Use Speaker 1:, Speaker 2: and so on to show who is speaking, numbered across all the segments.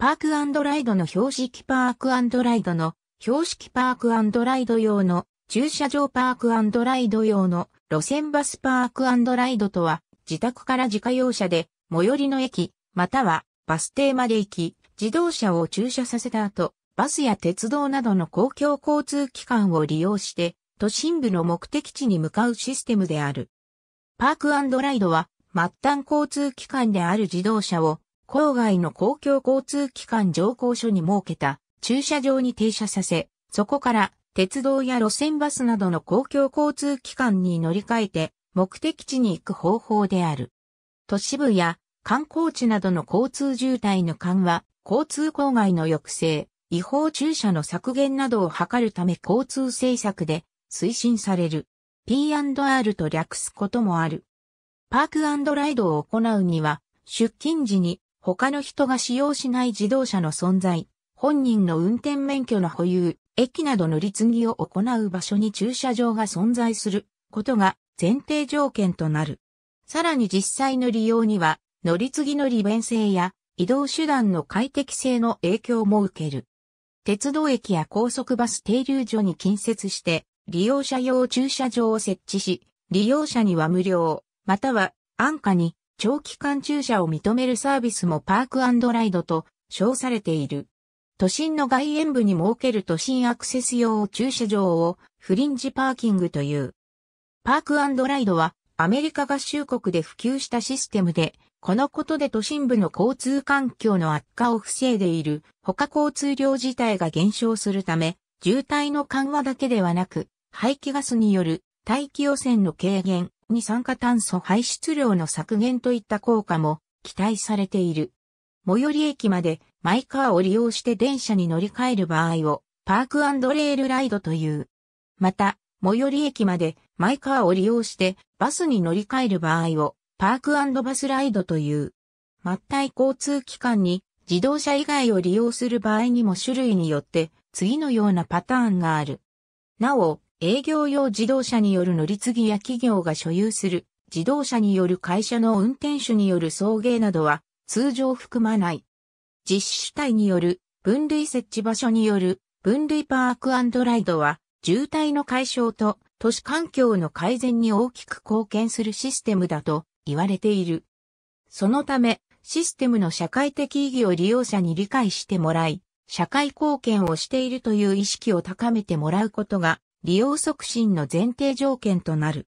Speaker 1: パークライドの標識パークライドの標識パークライド用の駐車場パークライド用の路線バスパークライドとは自宅から自家用車で最寄りの駅またはバス停まで行き自動車を駐車させた後バスや鉄道などの公共交通機関を利用して都心部の目的地に向かうシステムである。パークライドは末端交通機関である自動車を郊外の公共交通機関乗降所に設けた駐車場に停車させ、そこから鉄道や路線バスなどの公共交通機関に乗り換えて目的地に行く方法である。都市部や観光地などの交通渋滞の緩和、交通郊外の抑制、違法駐車の削減などを図るため交通政策で推進される。P&R と略すこともある。パークライドを行うには、出勤時に他の人が使用しない自動車の存在、本人の運転免許の保有、駅など乗り継ぎを行う場所に駐車場が存在することが前提条件となる。さらに実際の利用には乗り継ぎの利便性や移動手段の快適性の影響も受ける。鉄道駅や高速バス停留所に近接して利用者用駐車場を設置し、利用者には無料、または安価に長期間駐車を認めるサービスもパークライドと称されている。都心の外縁部に設ける都心アクセス用駐車場をフリンジパーキングという。パークライドはアメリカ合衆国で普及したシステムで、このことで都心部の交通環境の悪化を防いでいる他交通量自体が減少するため、渋滞の緩和だけではなく、排気ガスによる大気汚染の軽減、二酸化炭素排出量の削減といった効果も期待されている。最寄り駅までマイカーを利用して電車に乗り換える場合をパークレールライドという。また、最寄り駅までマイカーを利用してバスに乗り換える場合をパークバスライドという。末端交通機関に自動車以外を利用する場合にも種類によって次のようなパターンがある。なお、営業用自動車による乗り継ぎや企業が所有する自動車による会社の運転手による送迎などは通常含まない。実施主体による分類設置場所による分類パークライドは渋滞の解消と都市環境の改善に大きく貢献するシステムだと言われている。そのためシステムの社会的意義を利用者に理解してもらい、社会貢献をしているという意識を高めてもらうことが利用促進の前提条件となる。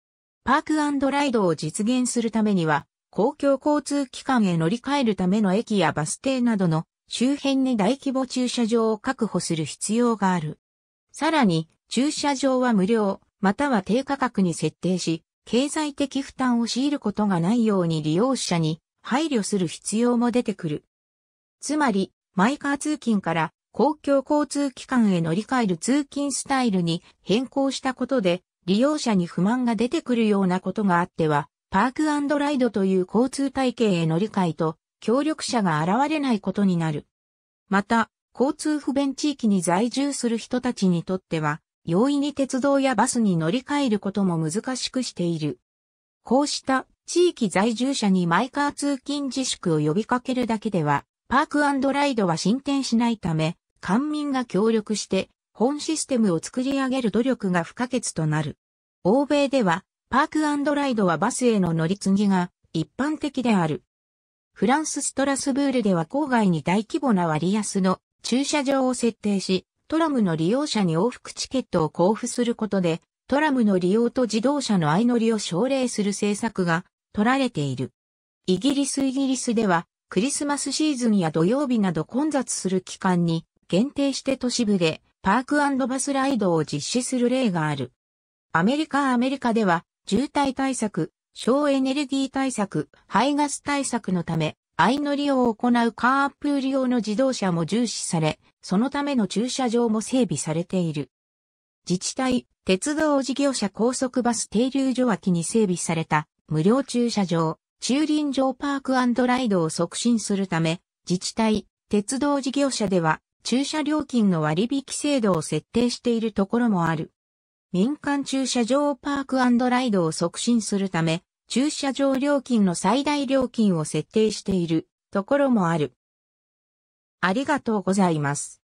Speaker 1: パークライドを実現するためには、公共交通機関へ乗り換えるための駅やバス停などの周辺に大規模駐車場を確保する必要がある。さらに、駐車場は無料、または低価格に設定し、経済的負担を強いることがないように利用者に配慮する必要も出てくる。つまり、マイカー通勤から公共交通機関へ乗り換える通勤スタイルに変更したことで利用者に不満が出てくるようなことがあっては、パークライドという交通体系へ乗り換えと協力者が現れないことになる。また、交通不便地域に在住する人たちにとっては、容易に鉄道やバスに乗り換えることも難しくしている。こうした地域在住者にマイカー通勤自粛を呼びかけるだけでは、パークライドは進展しないため、官民が協力して本システムを作り上げる努力が不可欠となる。欧米ではパークライドはバスへの乗り継ぎが一般的である。フランスストラスブールでは郊外に大規模な割安の駐車場を設定し、トラムの利用者に往復チケットを交付することで、トラムの利用と自動車の相乗りを奨励する政策が取られている。イギリスイギリスでは、クリスマスシーズンや土曜日など混雑する期間に、限定して都市部でパークバスライドを実施する例がある。アメリカアメリカでは渋滞対策、省エネルギー対策、排ガス対策のため、相乗りを行うカープール用の自動車も重視され、そのための駐車場も整備されている。自治体、鉄道事業者高速バス停留所脇に整備された無料駐車場、駐輪場パークライドを促進するため、自治体、鉄道事業者では駐車料金の割引制度を設定しているところもある。民間駐車場パークライドを促進するため、駐車場料金の最大料金を設定しているところもある。ありがとうございます。